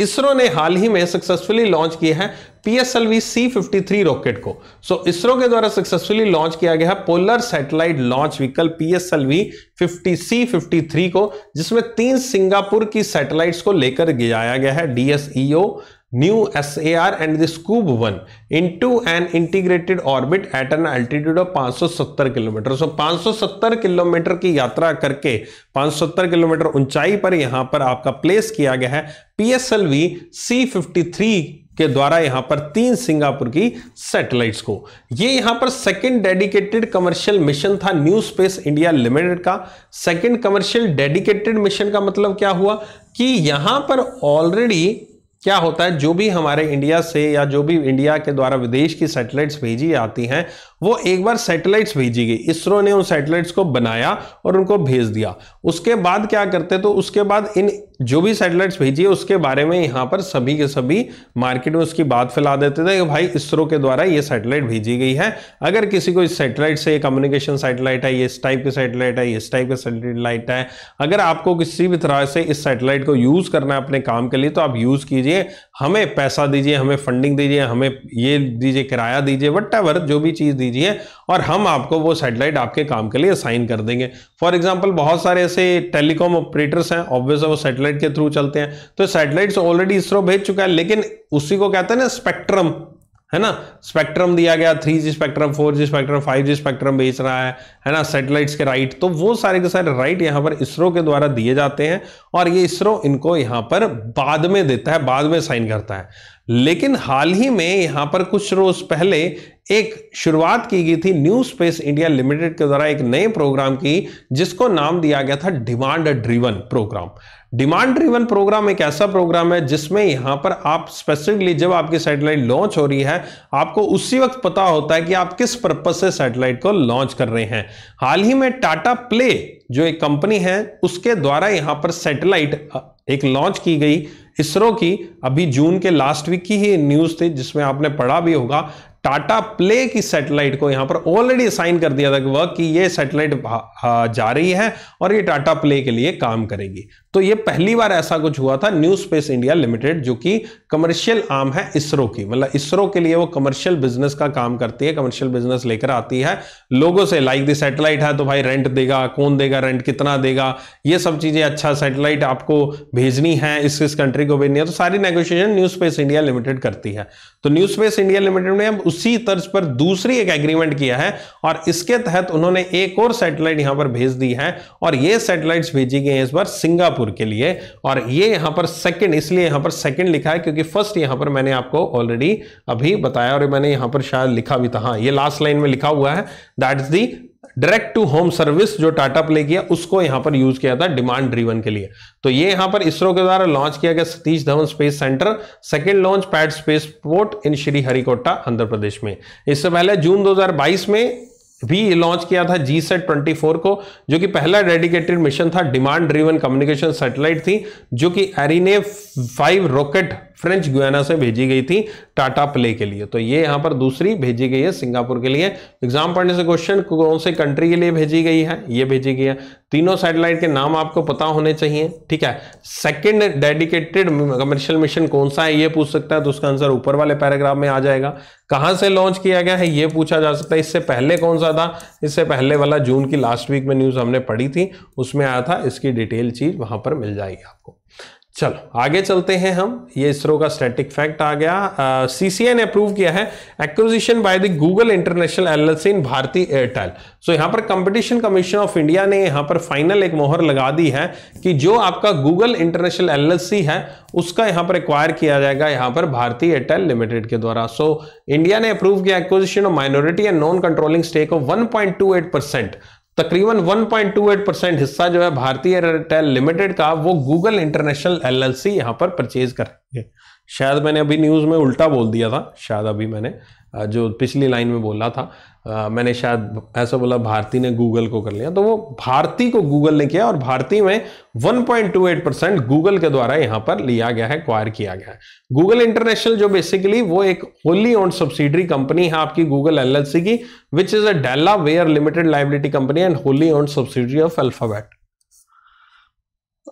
इसरो ने हाल ही में सक्सेसफुली लॉन्च किया है P C fifty three rocket को सो so, इसरो के द्वारा सक्सेसफुली लॉन्च किया गया है polar satellite launch vehicle P 50 fifty C fifty three को जिसमें तीन सिंगापुर की सैटेलाइट्स को लेकर गिराया गया है DSEO new SAR and the scoob 1 into an integrated orbit at an altitude of 570 km. so, 570 kilometre की यात्रा करके 570 किलोमीटर ऊंचाई पर यहां पर आपका प्लेस किया गया है P S L V C fifty three के द्वारा यहां पर तीन सिंगापुर की सैटेलाइट्स को ये यहां पर सेकंड डेडिकेटेड कमर्शियल मिशन था न्यू स्पेस इंडिया लिमिटेड का सेकंड कमर्शियल डेडिकेटेड मिशन का मतलब क्या हुआ कि यहां पर ऑलरेडी क्या होता है जो भी हमारे इंडिया से या जो भी इंडिया के द्वारा विदेश की सैटेलाइट्स भेजी आती हैं वो एक बार सैटेलाइट्स भेजी गई इसरो ने उन सैटेलाइट्स को बनाया और उनको भेज दिया उसके बाद क्या करते तो उसके बाद इन जो भी सैटेलाइट्स भेजी है उसके बारे में यहाँ पर सभी के सभी मार्केट में उसकी बात फैला देते थे कि भाई इसरो के द्वारा ये सैटेलाइट भेजी गई है अगर किसी को इस सैटेलाइट से कम्युनिकेशन सैटेलाइट है ये इस टाइप की सैटेलाइट है इस टाइप का सैटेलाइट है अगर आपको किसी भी तरह से इस सैटेलाइट को यूज़ करना है अपने काम के लिए तो आप यूज़ कीजिए हमें पैसा दीजिए हमें फंडिंग दीजिए हमें ये दीजिए किराया दीजिए वट जो भी चीज़ दीजिए दीजिए और हम आपको वो सैटेलाइट आपके काम के लिए असाइन कर देंगे फॉर एग्जाम्पल बहुत सारे ऐसे टेलीकॉम ऑपरेटर्स हैं ऑब्वियस वो सैटेलाइट के थ्रू चलते हैं तो सैटेलाइट्स ऑलरेडी इसरो भेज चुका है लेकिन उसी को कहते हैं ना स्पेक्ट्रम है ना स्पेक्ट्रम दिया गया three G spectrum four G spectrum five G spectrum बेच रहा है है ना सैटेलाइट्स के राइट तो वो सारे के सारे राइट यहाँ पर इसरो के द्वारा दिए जाते हैं और ये इसरो इनको यहाँ पर बाद में देता है बाद में साइन करता है लेकिन हाल ही में यहाँ पर कुछ रोज पहले एक शुरुआत की गई थी न्यू स्पेस इंडिया लिमिटेड के द्वारा एक नए प्रोग्राम की जिसको नाम दिया गया था demand driven program demand driven program एक ऐसा प्रोग्राम है जिसमें यहां पर आप स्पेसिफिकली जब आपकी सैटेलाइट लॉन्च हो रही है आपको उसी वक्त पता होता है कि आप किस पर्पज से सैटेलाइट को लॉन्च कर रहे हैं हाल ही में टाटा प्ले जो एक कंपनी है उसके द्वारा यहां पर सैटेलाइट एक लॉन्च की गई इसरो की अभी जून के लास्ट वीक की ही न्यूज़ थी जिसमें आपने पढ़ा भी होगा टाटा प्ले की सैटेलाइट को यहां पर ऑलरेडी साइन कर दिया था कि वह कि ये सैटेलाइट जा रही है और ये टाटा प्ले के लिए काम करेगी तो ये पहली बार ऐसा कुछ हुआ था न्यू स्पेस इंडिया लिमिटेड जो कि कमर्शियल आम है इसरो की मतलब इसरो के लिए वो कमर्शियल बिजनेस का काम करती है कमर्शियल बिजनेस लेकर आती है लोगों से लाइक द सैटेलाइट है तो भाई रेंट देगा कौन देगा रेंट कितना देगा ये सब चीज़ें अच्छा सैटेलाइट आपको भेजनी है इस इस कंट्री को भेजनी है तो सारी negotiation new space India limited करती है तो न्यू स्पेस इंडिया लिमिटेड ने अब उसी तर्ज पर दूसरी एक एग्रीमेंट किया है और इसके तहत उन्होंने एक और सैटेलाइट यहां पर भेज दी है और ये सैटेलाइट भेजी गई है इस बार सिंगापुर मिर्ज़ापुर के लिए और ये यहां पर सेकंड इसलिए यहां पर सेकंड लिखा है क्योंकि फर्स्ट यहां पर मैंने आपको ऑलरेडी अभी बताया और मैंने यहां पर शायद लिखा भी था हाँ ये लास्ट लाइन में लिखा हुआ है that is the direct to home service जो टाटा प्ले किया उसको यहां पर यूज किया था डिमांड ड्रीवन के लिए तो ये यहां पर इसरो के द्वारा लॉन्च किया गया Satish Dhawan space centre second launch pad space port in Sriharikota Andhra Pradesh में इससे पहले जून 2022 में भी लॉन्च किया था जी सेट ट्वेंटी को जो कि पहला डेडिकेटेड मिशन था डिमांड ड्रीवन कम्युनिकेशन सैटेलाइट थी जो कि Ariane five rocket French Guiana से भेजी गई थी टाटा प्ले के लिए तो ये यहाँ पर दूसरी भेजी गई है सिंगापुर के लिए एग्जाम पढ़ने से क्वेश्चन कौन से कंट्री के लिए भेजी गई है ये भेजी गई है तीनों सैटेलाइट के नाम आपको पता होने चाहिए ठीक है सेकंड डेडिकेटेड कमर्शियल मिशन कौन सा है ये पूछ सकता है तो उसका आंसर ऊपर वाले पैराग्राफ में आ जाएगा कहाँ से लॉन्च किया गया है ये पूछा जा सकता है इससे पहले कौन सा था इससे पहले वाला जून की लास्ट वीक में न्यूज़ हमने पढ़ी थी उसमें आया था इसकी डिटेल चीज़ वहाँ पर मिल जाएगी आपको चलो आगे चलते हैं हम ये इसरो का स्टैटिक फैक्ट आ गया सीसीआई ने अप्रूव किया है acquisition by the Google international L L C in Bharti Airtel so यहाँ पर कंपटीशन कमीशन ऑफ इंडिया ने यहाँ पर फाइनल एक मोहर लगा दी है कि जो आपका Google international L L C है उसका यहाँ पर एक्वायर किया जाएगा यहाँ पर भारती एयरटेल लिमिटेड के द्वारा सो so, इंडिया ने अप्रूव किया acquisition of minority and non controlling stake of one point two eight percent तकरीबन 1.28 परसेंट हिस्सा जो है भारतीय एयरटेल लिमिटेड का वो गूगल इंटरनेशनल एलएलसी यहाँ पर परचेज कर शायद मैंने अभी न्यूज़ में उल्टा बोल दिया था शायद अभी मैंने जो पिछली लाइन में बोला था मैंने शायद ऐसा बोला भारती ने गूगल को कर लिया तो वो भारती को गूगल ने किया और भारती में 1.28 परसेंट गूगल के द्वारा यहाँ पर लिया गया है क्वायर किया गया है गूगल इंटरनेशनल जो बेसिकली वो एक होली ओन सब्सिडरी कंपनी है आपकी गूगल एल की which is a Delaware limited liability company and wholly owned subsidiary of Alphabet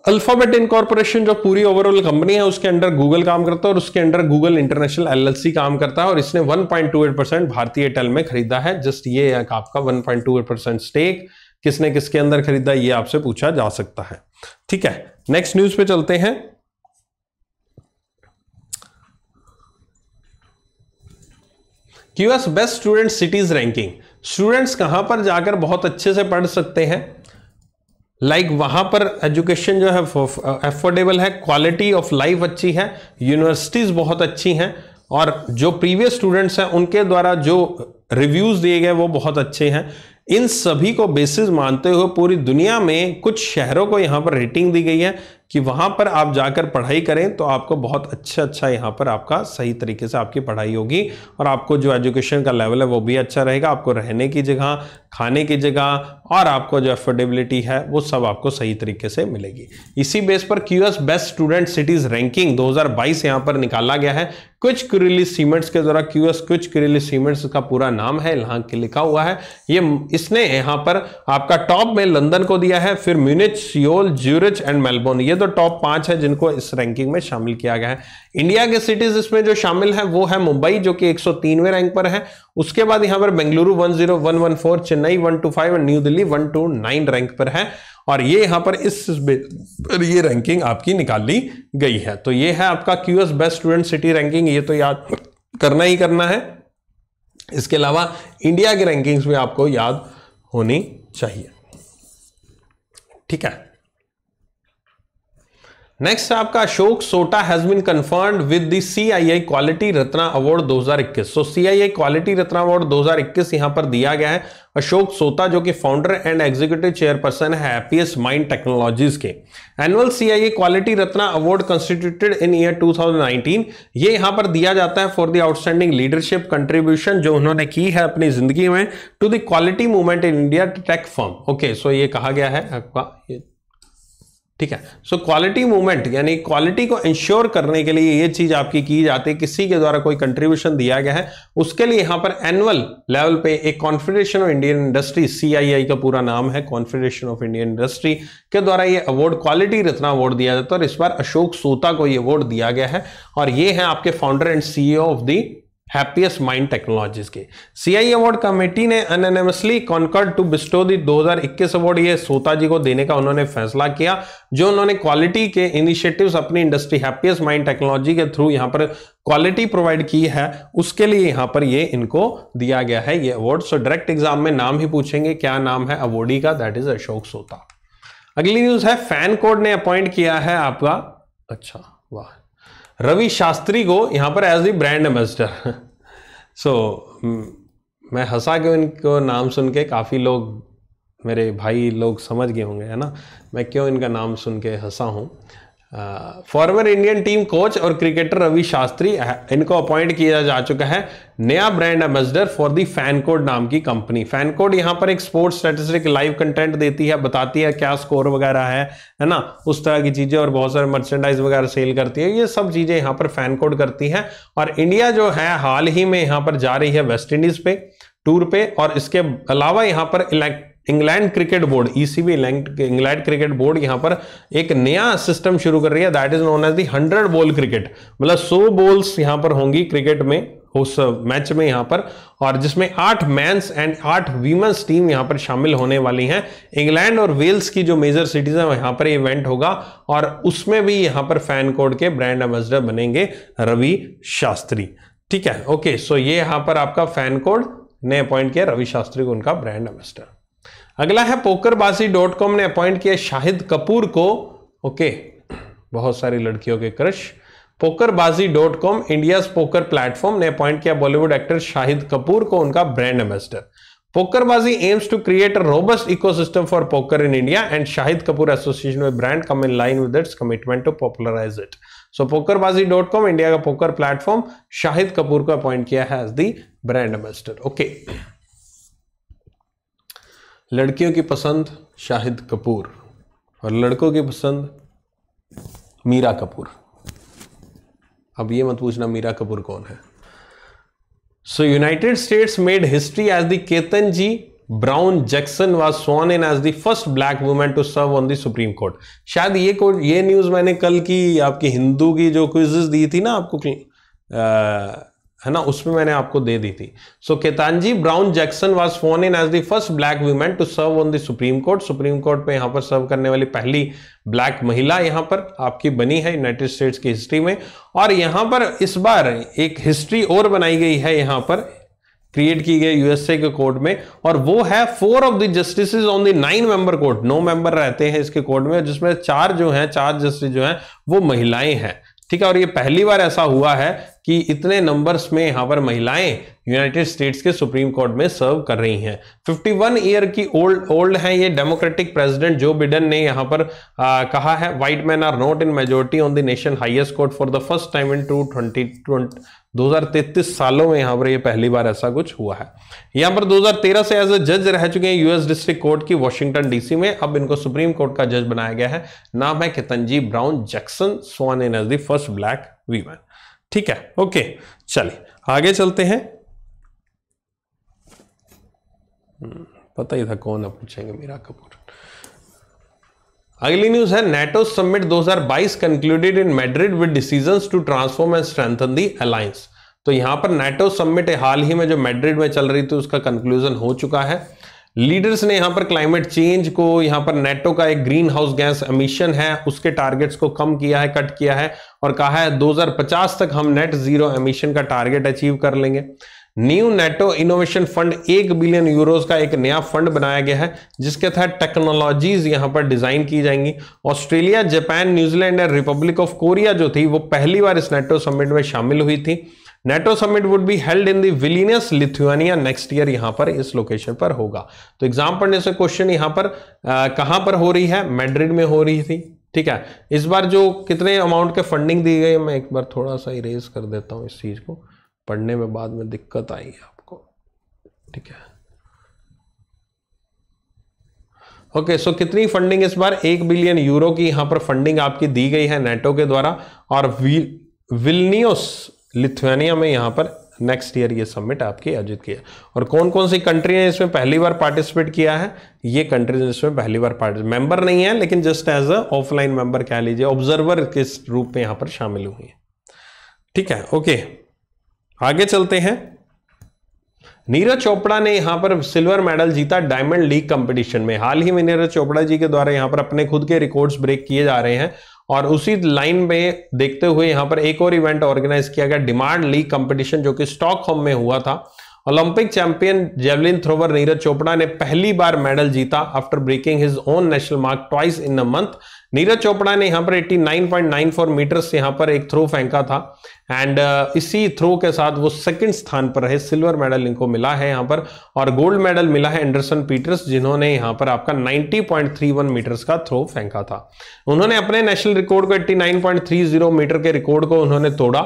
Alphabet incorporation जो पूरी ओवरऑल कंपनी है उसके अंडर गूगल काम करता है और उसके अंडर गूगल इंटरनेशनल एलएलसी काम करता है और इसने 1.28 परसेंट भारतीय एयरटेल में खरीदा है जस्ट ये एक आपका 1.28 परसेंट स्टेक किसने किसके अंदर खरीदा ये आपसे पूछा जा सकता है ठीक है नेक्स्ट न्यूज पे चलते हैं QS best student cities ranking students कहां पर जाकर बहुत अच्छे से पढ़ सकते हैं लाइक like वहाँ पर एजुकेशन जो है एफोर्डेबल है क्वालिटी ऑफ लाइफ अच्छी है यूनिवर्सिटीज़ बहुत अच्छी हैं और जो प्रीवियस स्टूडेंट्स हैं उनके द्वारा जो रिव्यूज़ दिए गए वो बहुत अच्छे हैं इन सभी को बेसिस मानते हुए पूरी दुनिया में कुछ शहरों को यहाँ पर रेटिंग दी गई है कि वहाँ पर आप जाकर पढ़ाई करें तो आपको बहुत अच्छा अच्छा यहाँ पर आपका सही तरीके से आपकी पढ़ाई होगी और आपको जो एजुकेशन का लेवल है वो भी अच्छा रहेगा आपको रहने की जगह खाने की जगह और आपको जो एफोर्डेबिलिटी है वो सब आपको सही तरीके से मिलेगी इसी बेस पर QS best student cities ranking 2022 यहां पर निकाला गया है कुछ क्रिली सीमेंट्स के द्वारा क्यूएस कुछ क्रिली सीमेंट्स का पूरा नाम है यहां के लिखा हुआ है ये इसने यहां पर आपका टॉप में लंदन को दिया है फिर Munich Seoul Zurich and Melbourne ये तो टॉप पांच है जिनको इस रैंकिंग में शामिल किया गया है इंडिया के सिटीज इसमें जो शामिल है वो है मुंबई जो कि एक रैंक पर है उसके बाद यहां पर बेंगलुरु 10114 चेन्नई 125 और न्यू दिल्ली 129 रैंक पर है और ये यहां पर इस पर ये रैंकिंग आपकी निकाल ली गई है तो ये है आपका QS best student city ranking ये तो याद करना ही करना है इसके अलावा इंडिया की रैंकिंग्स भी आपको याद होनी चाहिए ठीक है नेक्स्ट आपका Ashok Soota has been confirmed with the CII quality Ratna award 2021 so CII quality Ratna award 2021 यहां पर दिया गया है अशोक सोता जो कि फाउंडर एंड एग्जीक्यूटिव चेयरपर्सन है हैप्पीएस माइंड टेक्नोलॉजीज के annual CIA quality Ratna award constituted in year 2019 ये यहां पर दिया जाता है for the outstanding leadership contribution जो उन्होंने की है अपनी जिंदगी में to the quality movement in India tech form okay so ये कहा गया है आपका ठीक है सो क्वालिटी मूवमेंट यानी क्वालिटी को इंश्योर करने के लिए ये चीज आपकी की जाती है किसी के द्वारा कोई कंट्रीब्यूशन दिया गया है उसके लिए यहां पर एनुअल लेवल पे एक confederation of Indian industry CII का पूरा नाम है कॉन्फेडरेशन ऑफ इंडियन इंडस्ट्री के द्वारा ये अवार्ड क्वालिटी रत्ना अवार्ड दिया जाता है और इस बार अशोक सोता को ये अवार्ड दिया गया है और ये है आपके founder and CEO of the happiest mind technologies के सीआई अवार्ड कमेटी ने unanimously concurred to bestow the 2021 award ये सोता जी को देने का उन्होंने फैसला किया जो उन्होंने क्वालिटी के इनिशिएटिव्स अपनी इंडस्ट्री हैप्पीएस्ट माइंड टेक्नोलॉजी के थ्रू यहाँ पर क्वालिटी प्रोवाइड की है उसके लिए यहाँ पर ये इनको दिया गया है ये अवार्ड सो डायरेक्ट एग्जाम में नाम ही पूछेंगे क्या नाम है अवॉर्डी का दैट इज अशोक सोता अगली न्यूज है फैन कोड ने अपॉइंट किया है आपका अच्छा वाह रवि शास्त्री को यहाँ पर as the brand ambassador so मैं हंसा के इनको नाम सुन के काफ़ी लोग मेरे भाई लोग समझ गए होंगे है ना मैं क्यों इनका नाम सुन के हंसा हूँ फॉर्मर इंडियन टीम कोच और क्रिकेटर रवि शास्त्री इनको अपॉइंट किया जा चुका है नया brand ambassador for the fan code नाम की कंपनी फैन कोड यहाँ पर एक स्पोर्ट्स स्टेटिस्टिक लाइव कंटेंट देती है बताती है क्या स्कोर वगैरह है है ना उस तरह की चीज़ें और बहुत सारे मर्चेंडाइज वगैरह सेल करती है ये सब चीज़ें यहाँ पर फैन कोड करती है और इंडिया जो है हाल ही में यहाँ पर जा रही है वेस्ट इंडीज़ पे टूर पे और इसके अलावा यहाँ पर elect England cricket board ECB e England cricket board यहां पर एक नया सिस्टम शुरू कर रही है that is known as the hundred ball cricket मतलब सो बॉल्स यहां पर होंगी क्रिकेट में उस मैच में यहां पर और जिसमें आठ मैंस एंड आठ वीमेंस टीम यहां पर शामिल होने वाली हैं इंग्लैंड और वेल्स की जो मेजर सिटीज हैं यहां पर इवेंट होगा और उसमें भी यहां पर फैन कोड के ब्रांड एम्बेसडर बनेंगे रवि शास्त्री ठीक है ओके सो ये यहां पर आपका फैन कोड ने अपॉइंट किया रवि शास्त्री को उनका ब्रांड एम्बेसडर अगला है पोकरबाजी डॉट कॉम ने अपॉइंट किया शाहिद कपूर को ओके बहुत सारी लड़कियों के crush PokerBaazi dot com India poker platform ने अपॉइंट किया बॉलीवुड एक्टर शाहिद कपूर को उनका brand ambassador PokerBaazi aims to create a robust ecosystem for poker in India and Shahid Kapoor association with brand come in line with its commitment to popularize it so PokerBaazi dot com India का पोकर प्लेटफॉर्म शाहिद कपूर को अपॉइंट किया है as the brand ambassador okay लड़कियों की पसंद शाहिद कपूर और लड़कों की पसंद मीरा कपूर अब ये मत पूछना मीरा कपूर कौन है so United States made history as the Ketanji Brown Jackson was sworn in as the first black women to serve on the supreme court शायद ये कोर्ट ये न्यूज़ मैंने कल की आपकी हिंदू की जो क्विजेस दी थी ना आपको है ना उसमें मैंने आपको दे दी थी so so, Ketanji Brown Jackson was फोन in as the first black women to serve on the supreme court supreme court पे यहाँ पर सर्व करने वाली पहली ब्लैक महिला यहाँ पर आपकी बनी है यूनाइटेड स्टेट्स की हिस्ट्री में और यहाँ पर इस बार एक हिस्ट्री और बनाई गई है यहाँ पर क्रिएट की गई यूएसए के कोर्ट में और वो है four of the justice on the nine member court नो मेंबर रहते हैं इसके कोर्ट में जिसमें चार जो हैं चार जस्टिस जो हैं वो महिलाएं हैं ठीक है और ये पहली बार ऐसा हुआ है कि इतने नंबर्स में यहाँ पर महिलाएं यूनाइटेड स्टेट्स के सुप्रीम कोर्ट में सर्व कर रही हैं 51 ईयर की ओल्ड ओल्ड हैं ये डेमोक्रेटिक प्रेसिडेंट जो बिडन ने यहाँ पर आ, कहा है white man are not in majority on the nation highest court for the first time in two twenty दो सालों में यहाँ पर यह पहली बार ऐसा कुछ हुआ है यहाँ पर 2013 से एज अ जज रह चुके हैं यूएस डिस्ट्रिक्ट कोर्ट की वॉशिंगटन डीसी में अब इनको सुप्रीम कोर्ट का जज बनाया गया है नाम है Ketanji Brown Jackson sworn in as the first black woman ठीक है ओके चलिए आगे चलते हैं हम्म, पता ही था कौन है पूछेंगे मीरा कपूर अगली न्यूज है NATO summit 2022 concluded in Madrid with decisions to transform and strengthen the alliance तो यहां पर नेटो समिट हाल ही में जो मैड्रिड में चल रही थी उसका कंक्लूजन हो चुका है लीडर्स ने यहां पर क्लाइमेट चेंज को यहां पर नेटो का एक ग्रीन हाउस गैस अमिशन है उसके टारगेट्स को कम किया है कट किया है और कहा है 2050 तक हम नेट जीरो एमिशन का टारगेट अचीव कर लेंगे न्यू नेटो इनोवेशन फंड एक बिलियन यूरोस का एक नया फंड बनाया गया है जिसके तहत टेक्नोलॉजीज यहां पर डिजाइन की जाएंगी Australia Japan New Zealand and Republic of Korea जो थी वो पहली बार इस नेटो समिट में शामिल हुई थी NATO summit would be held in Vilnius Lithuania next year यहां पर इस लोकेशन पर होगा तो एग्जाम पढ़ने से क्वेश्चन यहां पर आ, कहां पर हो रही है मैड्रिड में हो रही थी ठीक है इस बार जो कितने अमाउंट के फंडिंग दी गई मैं एक बार थोड़ा सा इरेज कर देता हूँ इस चीज़ को पढ़ने में बाद में दिक्कत आएगी आपको ठीक है ओके okay, सो so कितनी फंडिंग इस बार एक बिलियन यूरो की यहां पर फंडिंग आपकी दी गई है नेटो के द्वारा और विलनियोस लिथुआनिया में यहां पर नेक्स्ट ईयर ये समिट आपकी आयोजित किया और कौन कौन सी कंट्री ने इसमें पहली बार पार्टिसिपेट किया है ये कंट्रीज इसमें पहली बार पार्टिस मेंबर नहीं है लेकिन just as a offline member कह लीजिए ऑब्जर्वर के रूप में यहां पर शामिल हुई है ठीक है ओके आगे चलते हैं नीरज चोपड़ा ने यहां पर सिल्वर मेडल जीता डायमंड लीग कंपटीशन में हाल ही में नीरज चोपड़ा जी के द्वारा यहां पर अपने खुद के रिकॉर्ड्स ब्रेक किए जा रहे हैं और उसी लाइन में देखते हुए यहां पर एक और इवेंट ऑर्गेनाइज किया गया डिमांड लीग कंपटीशन जो कि होम में हुआ था Olympic champion javelin thrower Neeraj Chopra ने पहली बार मेडल जीता after breaking his own national mark twice in a month Neeraj Chopra ने यहाँ पर 89.94 मीटर से यहां पर एक थ्रो फेंका था एंड uh, इसी थ्रो के साथ वो सेकंड स्थान पर रहे सिल्वर मेडल इनको मिला है यहां पर और गोल्ड मेडल मिला है एंडरसन पीटर्स जिन्होंने यहां पर आपका 90.31 मीटर्स का थ्रो फेंका था उन्होंने अपने नेशनल रिकॉर्ड को 89.30 मीटर के रिकॉर्ड को उन्होंने तोड़ा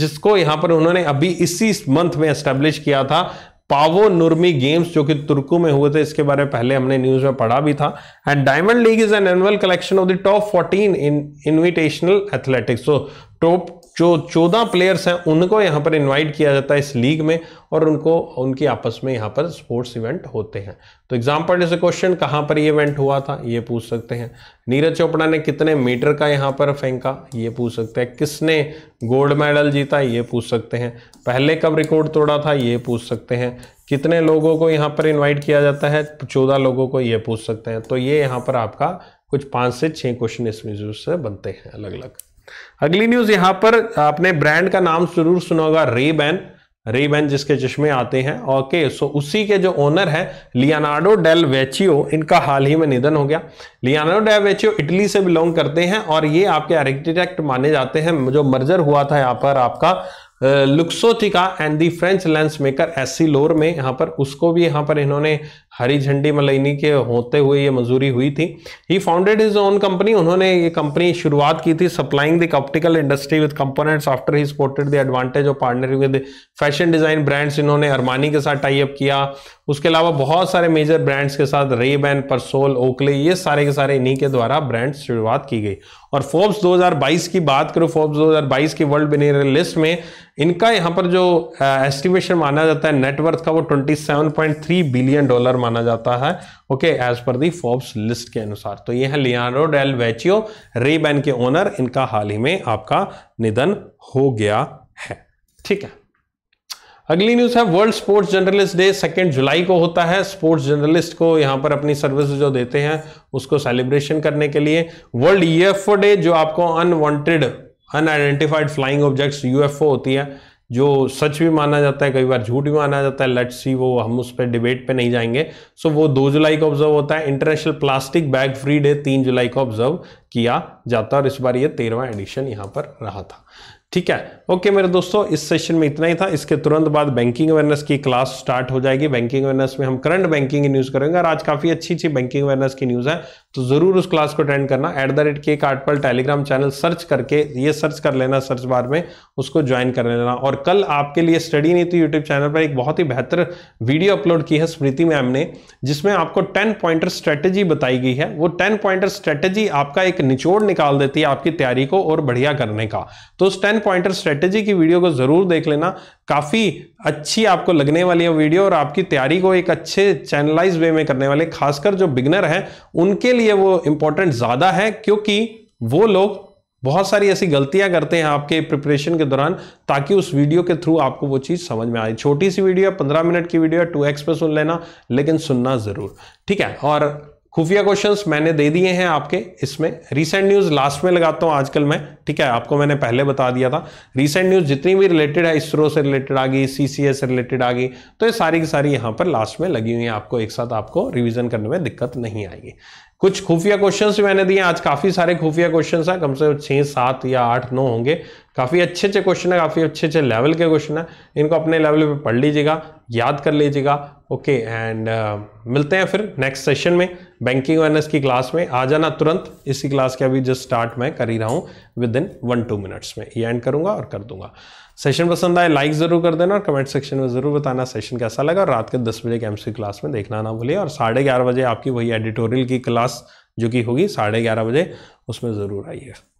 जिसको यहाँ पर उन्होंने अभी इसी मंथ में एस्टेब्लिश किया था पावो नुर्मी गेम्स जो कि तुर्कू में हुए थे इसके बारे में पहले हमने न्यूज में पढ़ा भी था and diamond league is an annual collection of the top 14 in invitational athletics so top जो चौदह प्लेयर्स हैं उनको यहाँ पर इनवाइट किया जाता है इस लीग में और उनको उनकी आपस में यहाँ पर स्पोर्ट्स इवेंट होते हैं तो एग्जांपल जैसे क्वेश्चन कहाँ पर ये इवेंट हुआ था ये पूछ सकते हैं नीरज चोपड़ा ने कितने मीटर का यहाँ पर फेंका ये पूछ सकते हैं किसने गोल्ड मेडल जीता ये पूछ सकते हैं पहले कब रिकॉर्ड तोड़ा था ये पूछ सकते हैं कितने लोगों को यहाँ पर इन्वाइट किया जाता है चौदह लोगों को ये पूछ सकते हैं तो ये यहाँ पर आपका कुछ पाँच से छः क्वेश्चन इस म्यूजिक से बनते हैं अलग अलग अगली न्यूज यहां पर आपने ब्रांड का नाम जरूर सुना होगा रेबैन रेबैन जिसके चश्मे आते हैं ओके सो उसी के जो ओनर है लियानार्डो डेल वेचियो इनका हाल ही में निधन हो गया लियानार्डो डेल वेचियो इटली से बिलोंग करते हैं और ये आपके आर्किटेक्ट माने जाते हैं जो मर्जर हुआ था यहाँ पर आपका Luxottica and the French lens maker Essilor में यहाँ पर उसको भी यहाँ पर इन्होंने हरी झंडी मतलब के होते हुए ये मंजूरी हुई थी he founded his own company उन्होंने ये कंपनी शुरुआत की थी supplying the optical industry with components after he spotted the advantage of partner with fashion design brands इन्होंने अरमानी के साथ टाई अप किया उसके अलावा बहुत सारे मेजर ब्रांड्स के साथ रे बैन परसोल ओकले ये सारे के सारे इन्हीं के द्वारा ब्रांड शुरुआत की गई और फोर्ब्स 2022 की बात करूँ फोर्ब्स 2022 की वर्ल्ड बिनेर लिस्ट में इनका यहाँ पर जो एस्टिमेशन माना जाता है नेटवर्थ का वो 27.3 बिलियन डॉलर माना जाता है ओके एज पर दी फोर्ब्स लिस्ट के अनुसार तो ये है लियानो डेल वेचियो रेबैन के ओनर इनका हाल ही में आपका निधन हो गया है ठीक है अगली न्यूज है world sports journalist day second जुलाई को होता है स्पोर्ट्स जर्नलिस्ट को यहां पर अपनी सर्विस जो देते हैं उसको सेलिब्रेशन करने के लिए वर्ल्ड ईएफओ डे जो आपको unwanted unidentified flying objects UFO होती है जो सच भी माना जाता है कई बार झूठ भी माना जाता है लेट्स सी वो हम उस पर डिबेट पे नहीं जाएंगे सो so, वो दो जुलाई को ऑब्जर्व होता है international plastic bag free day तीन जुलाई को ऑब्जर्व किया जाता है और इस बार ये तेरहवा एडिशन यहाँ पर रहा था ठीक है ओके मेरे दोस्तों इस सेशन में इतना ही था इसके तुरंत बाद बैंकिंग अवेयरनेस की क्लास स्टार्ट हो जाएगी बैंकिंग अवेयरनेस में हम करंट बैंकिंग की न्यूज़ करेंगे और आज काफ़ी अच्छी अच्छी बैंकिंग अवेयरनेस की न्यूज़ है तो ज़रूर उस क्लास को अटेंड करना एट द रेट के कार्ड पर टेलीग्राम चैनल सर्च करके ये सर्च कर लेना सर्च बार में उसको ज्वाइन कर लेना और कल आपके लिए स्टडी नीति यूट्यूब चैनल पर एक बहुत ही बेहतर वीडियो अपलोड की है स्मृति मैम ने जिसमें आपको टेन पॉइंटर स्ट्रैटेजी बताई गई है वो टेन पॉइंटर स्ट्रैटेजी आपका एक निचोड़ निकाल देती है आपकी तैयारी को और बढ़िया करने का तो उस टेन पॉइंटर स्ट्रेटेजी की वीडियो को ज़रूर देख लेना काफ़ी अच्छी आपको लगने वाली है वीडियो और आपकी तैयारी को एक अच्छे चैनलाइज वे में करने वाले खासकर जो बिगनर हैं उनके लिए वो इंपॉर्टेंट ज़्यादा है क्योंकि वो लोग बहुत सारी ऐसी गलतियां करते हैं आपके प्रिपरेशन के दौरान ताकि उस वीडियो के थ्रू आपको वो चीज़ समझ में आए छोटी सी वीडियो है पंद्रह मिनट की वीडियो है टू एक्स पे सुन लेना लेकिन सुनना ज़रूर ठीक है और खुफिया क्वेश्चंस मैंने दे दिए हैं आपके इसमें रीसेंट न्यूज़ लास्ट में लगाता हूँ आजकल मैं ठीक है आपको मैंने पहले बता दिया था रीसेंट न्यूज़ जितनी भी रिलेटेड है इसरो से रिलेटेड आ गई सी से रिलेटेड आ गई तो ये सारी की सारी यहाँ पर लास्ट में लगी हुई है आपको एक साथ आपको रिविजन करने में दिक्कत नहीं आएगी कुछ खुफिया क्वेश्चंस भी मैंने दिए आज काफ़ी सारे खुफिया क्वेश्चंस हैं कम से कम छः सात या आठ नौ होंगे काफ़ी अच्छे अच्छे क्वेश्चन है काफ़ी अच्छे अच्छे लेवल के क्वेश्चन है इनको अपने लेवल पे पढ़ लीजिएगा याद कर लीजिएगा ओके एंड uh, मिलते हैं फिर नेक्स्ट सेशन में बैंकिंग अवेयरनेस की क्लास में आ जाना तुरंत इसी क्लास के अभी जस्ट स्टार्ट मैं कर ही रहा हूँ within one two minutes में ये एंड करूँगा और कर दूंगा सेशन पसंद आए लाइक ज़रूर कर देना और कमेंट सेक्शन में ज़रूर बताना सेशन कैसा लगा और रात के दस बजे के एम क्लास में देखना ना भूलिए और साढ़े ग्यारह बजे आपकी वही एडिटोरियल की क्लास जो कि होगी साढ़े ग्यारह बजे उसमें ज़रूर आइएगा